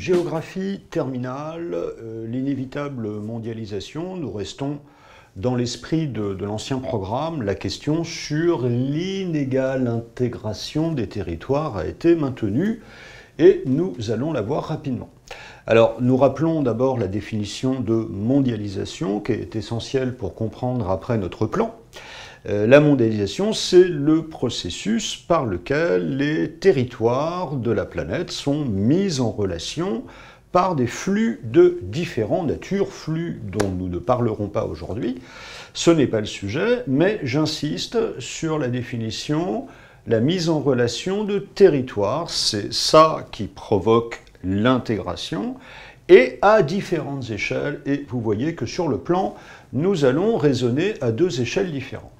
Géographie terminale, euh, l'inévitable mondialisation, nous restons dans l'esprit de l'ancien programme, la question sur l'inégale intégration des territoires a été maintenue et nous allons la voir rapidement. Alors, nous rappelons d'abord la définition de mondialisation qui est essentielle pour comprendre après notre plan. Euh, la mondialisation, c'est le processus par lequel les territoires de la planète sont mis en relation par des flux de différentes natures, flux dont nous ne parlerons pas aujourd'hui. Ce n'est pas le sujet, mais j'insiste sur la définition, la mise en relation de territoires. C'est ça qui provoque l'intégration et à différentes échelles. Et vous voyez que sur le plan, nous allons raisonner à deux échelles différentes.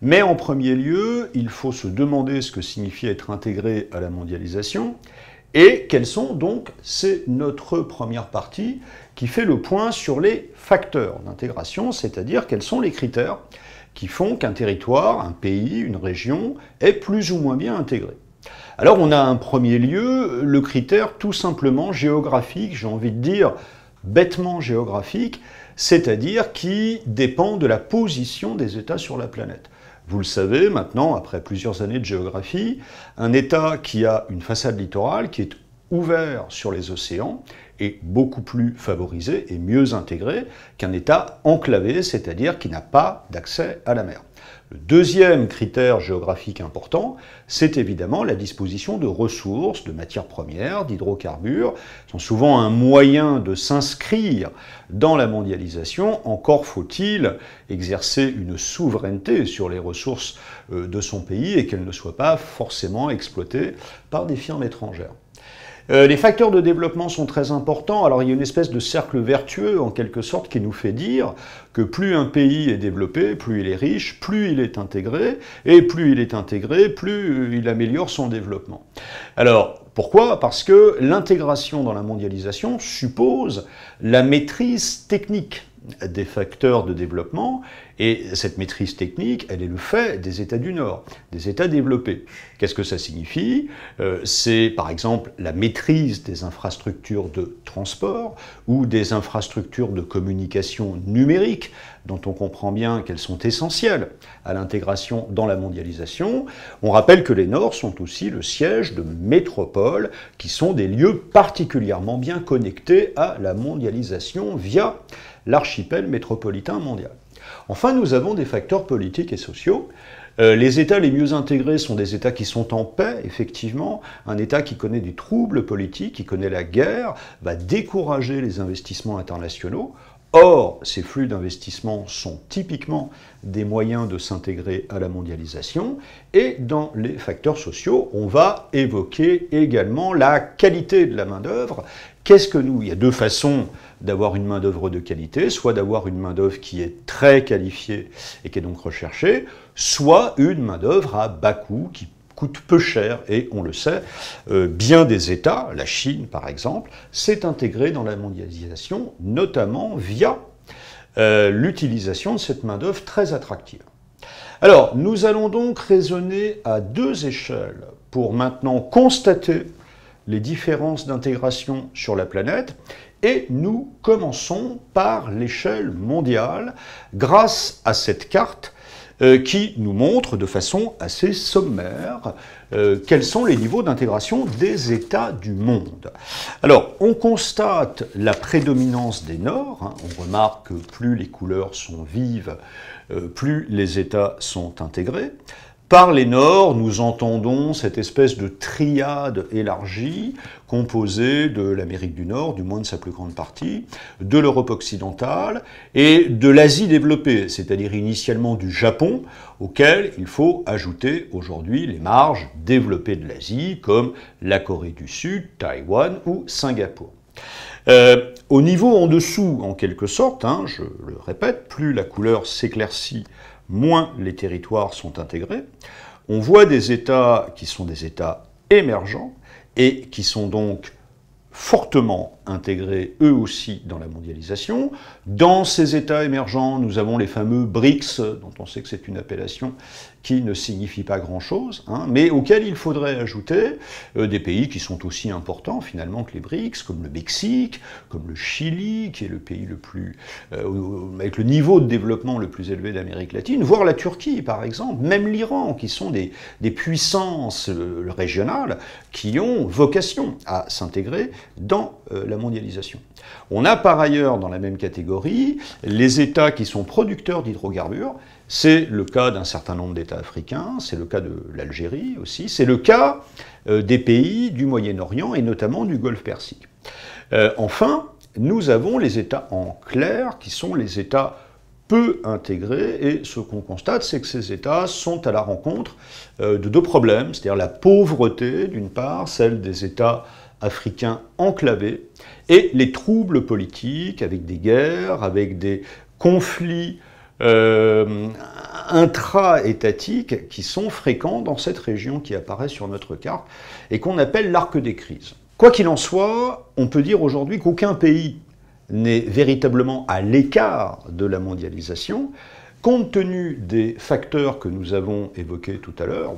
Mais en premier lieu, il faut se demander ce que signifie être intégré à la mondialisation et quels sont donc, c'est notre première partie qui fait le point sur les facteurs d'intégration, c'est-à-dire quels sont les critères qui font qu'un territoire, un pays, une région est plus ou moins bien intégré. Alors on a un premier lieu, le critère tout simplement géographique, j'ai envie de dire bêtement géographique, c'est-à-dire qui dépend de la position des États sur la planète. Vous le savez maintenant, après plusieurs années de géographie, un État qui a une façade littorale, qui est ouvert sur les océans, est beaucoup plus favorisé et mieux intégré qu'un État enclavé, c'est-à-dire qui n'a pas d'accès à la mer. Le deuxième critère géographique important, c'est évidemment la disposition de ressources, de matières premières, d'hydrocarbures, sont souvent un moyen de s'inscrire dans la mondialisation. Encore faut-il exercer une souveraineté sur les ressources euh, de son pays et qu'elles ne soient pas forcément exploitées par des firmes étrangères. Euh, les facteurs de développement sont très importants. Alors il y a une espèce de cercle vertueux en quelque sorte qui nous fait dire que plus un pays est développé, plus il est riche, plus il est intégré, et plus il est intégré, plus euh, il améliore son développement. Alors pourquoi Parce que l'intégration dans la mondialisation suppose la maîtrise technique des facteurs de développement et cette maîtrise technique, elle est le fait des États du Nord, des États développés. Qu'est-ce que ça signifie euh, C'est par exemple la maîtrise des infrastructures de transport ou des infrastructures de communication numérique, dont on comprend bien qu'elles sont essentielles à l'intégration dans la mondialisation. On rappelle que les Nords sont aussi le siège de métropoles qui sont des lieux particulièrement bien connectés à la mondialisation via l'archipel métropolitain mondial. Enfin, nous avons des facteurs politiques et sociaux. Euh, les États les mieux intégrés sont des États qui sont en paix, effectivement. Un État qui connaît des troubles politiques, qui connaît la guerre, va décourager les investissements internationaux. Or, ces flux d'investissement sont typiquement des moyens de s'intégrer à la mondialisation. Et dans les facteurs sociaux, on va évoquer également la qualité de la main-d'œuvre. Qu'est-ce que nous Il y a deux façons d'avoir une main-d'œuvre de qualité soit d'avoir une main-d'œuvre qui est très qualifiée et qui est donc recherchée, soit une main-d'œuvre à bas coût qui peut coûte peu cher et on le sait, euh, bien des États, la Chine par exemple, s'est intégrée dans la mondialisation, notamment via euh, l'utilisation de cette main-d'œuvre très attractive. Alors, nous allons donc raisonner à deux échelles pour maintenant constater les différences d'intégration sur la planète et nous commençons par l'échelle mondiale grâce à cette carte euh, qui nous montre de façon assez sommaire euh, quels sont les niveaux d'intégration des États du monde. Alors, on constate la prédominance des Nords, hein. on remarque que plus les couleurs sont vives, euh, plus les États sont intégrés. Par les nords, nous entendons cette espèce de triade élargie composée de l'Amérique du Nord, du moins de sa plus grande partie, de l'Europe occidentale et de l'Asie développée, c'est-à-dire initialement du Japon, auquel il faut ajouter aujourd'hui les marges développées de l'Asie, comme la Corée du Sud, Taïwan ou Singapour. Euh, au niveau en dessous, en quelque sorte, hein, je le répète, plus la couleur s'éclaircit moins les territoires sont intégrés. On voit des États qui sont des États émergents et qui sont donc fortement intégrés eux aussi dans la mondialisation. Dans ces États émergents, nous avons les fameux BRICS, dont on sait que c'est une appellation qui ne signifie pas grand-chose, hein, mais auxquels il faudrait ajouter euh, des pays qui sont aussi importants finalement que les BRICS, comme le Mexique, comme le Chili, qui est le pays le plus, euh, avec le niveau de développement le plus élevé d'Amérique latine, voire la Turquie par exemple, même l'Iran, qui sont des, des puissances euh, régionales qui ont vocation à s'intégrer dans la mondialisation. On a par ailleurs dans la même catégorie les États qui sont producteurs d'hydrocarbures. C'est le cas d'un certain nombre d'États africains, c'est le cas de l'Algérie aussi, c'est le cas euh, des pays du Moyen-Orient et notamment du Golfe Persique. Euh, enfin, nous avons les États en clair qui sont les États peu intégrés et ce qu'on constate, c'est que ces États sont à la rencontre euh, de deux problèmes, c'est-à-dire la pauvreté d'une part, celle des États africain enclavés et les troubles politiques avec des guerres, avec des conflits euh, intra-étatiques qui sont fréquents dans cette région qui apparaît sur notre carte et qu'on appelle l'arc des crises. Quoi qu'il en soit, on peut dire aujourd'hui qu'aucun pays n'est véritablement à l'écart de la mondialisation, compte tenu des facteurs que nous avons évoqués tout à l'heure,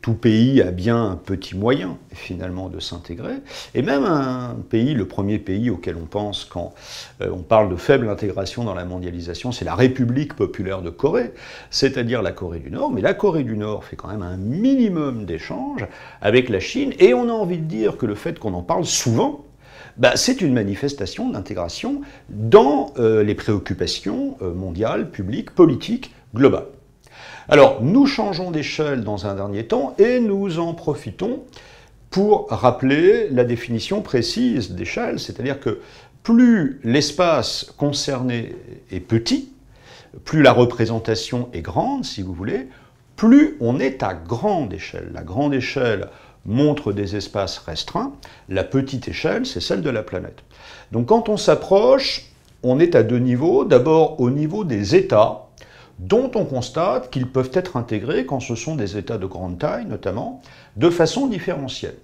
tout pays a bien un petit moyen finalement de s'intégrer, et même un pays, le premier pays auquel on pense quand euh, on parle de faible intégration dans la mondialisation, c'est la République populaire de Corée, c'est-à-dire la Corée du Nord, mais la Corée du Nord fait quand même un minimum d'échanges avec la Chine, et on a envie de dire que le fait qu'on en parle souvent, bah, c'est une manifestation d'intégration dans euh, les préoccupations euh, mondiales, publiques, politiques, globales. Alors, nous changeons d'échelle dans un dernier temps et nous en profitons pour rappeler la définition précise d'échelle, c'est-à-dire que plus l'espace concerné est petit, plus la représentation est grande, si vous voulez, plus on est à grande échelle. La grande échelle montre des espaces restreints, la petite échelle, c'est celle de la planète. Donc quand on s'approche, on est à deux niveaux. D'abord au niveau des états, dont on constate qu'ils peuvent être intégrés quand ce sont des États de grande taille notamment, de façon différentielle.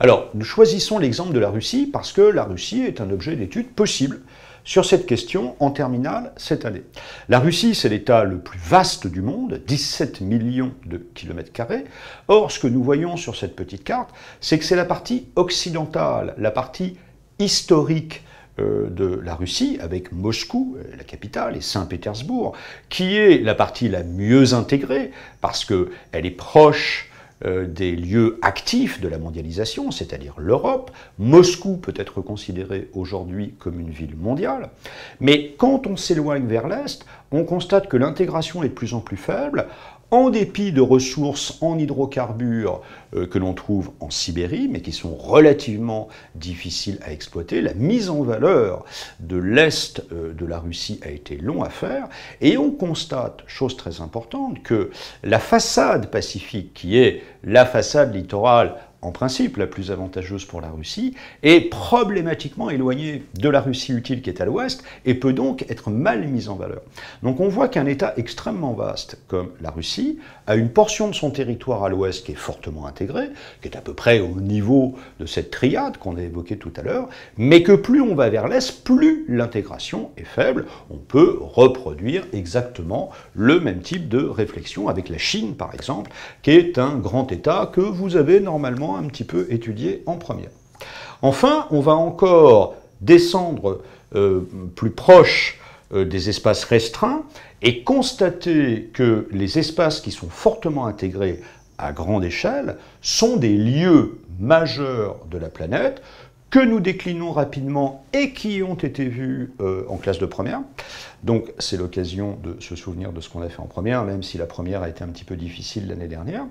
Alors, nous choisissons l'exemple de la Russie parce que la Russie est un objet d'étude possible sur cette question en terminale cette année. La Russie, c'est l'État le plus vaste du monde, 17 millions de kilomètres carrés. Or, ce que nous voyons sur cette petite carte, c'est que c'est la partie occidentale, la partie historique euh, de la Russie, avec Moscou, euh, la capitale, et Saint-Pétersbourg, qui est la partie la mieux intégrée, parce qu'elle est proche euh, des lieux actifs de la mondialisation, c'est-à-dire l'Europe. Moscou peut être considérée aujourd'hui comme une ville mondiale, mais quand on s'éloigne vers l'Est, on constate que l'intégration est de plus en plus faible en dépit de ressources en hydrocarbures euh, que l'on trouve en Sibérie, mais qui sont relativement difficiles à exploiter, la mise en valeur de l'Est euh, de la Russie a été long à faire, et on constate, chose très importante, que la façade pacifique, qui est la façade littorale en principe la plus avantageuse pour la Russie, est problématiquement éloignée de la Russie utile qui est à l'ouest et peut donc être mal mise en valeur. Donc on voit qu'un État extrêmement vaste comme la Russie a une portion de son territoire à l'ouest qui est fortement intégrée, qui est à peu près au niveau de cette triade qu'on a évoquée tout à l'heure, mais que plus on va vers l'est, plus l'intégration est faible. On peut reproduire exactement le même type de réflexion avec la Chine par exemple, qui est un grand État que vous avez normalement un petit peu étudié en première. Enfin, on va encore descendre euh, plus proche euh, des espaces restreints et constater que les espaces qui sont fortement intégrés à grande échelle sont des lieux majeurs de la planète que nous déclinons rapidement et qui ont été vus euh, en classe de première. Donc c'est l'occasion de se souvenir de ce qu'on a fait en première, même si la première a été un petit peu difficile l'année dernière.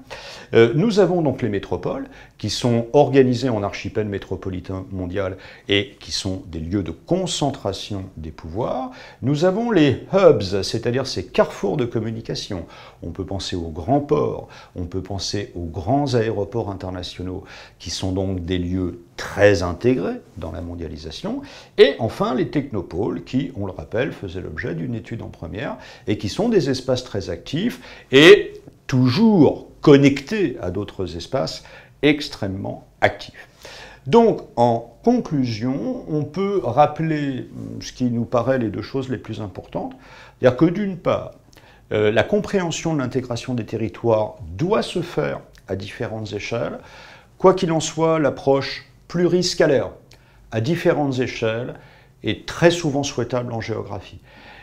Euh, nous avons donc les métropoles qui sont organisées en archipel métropolitain mondial et qui sont des lieux de concentration des pouvoirs. Nous avons les hubs, c'est-à-dire ces carrefours de communication. On peut penser aux grands ports, on peut penser aux grands aéroports internationaux qui sont donc des lieux très intégrés dans la mondialisation et enfin, les technopôles qui, on le rappelle, faisaient l'objet d'une étude en première et qui sont des espaces très actifs et toujours connectés à d'autres espaces extrêmement actifs. Donc, en conclusion, on peut rappeler mm, ce qui nous paraît les deux choses les plus importantes. C'est-à-dire que d'une part, euh, la compréhension de l'intégration des territoires doit se faire à différentes échelles. Quoi qu'il en soit, l'approche pluriscalaire, à différentes échelles est très souvent souhaitable en géographie.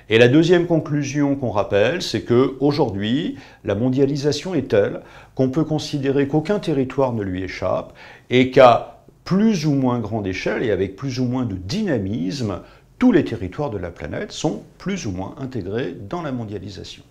Et la deuxième conclusion qu'on rappelle, c'est que aujourd'hui, la mondialisation est telle qu'on peut considérer qu'aucun territoire ne lui échappe et qu'à plus ou moins grande échelle et avec plus ou moins de dynamisme, tous les territoires de la planète sont plus ou moins intégrés dans la mondialisation.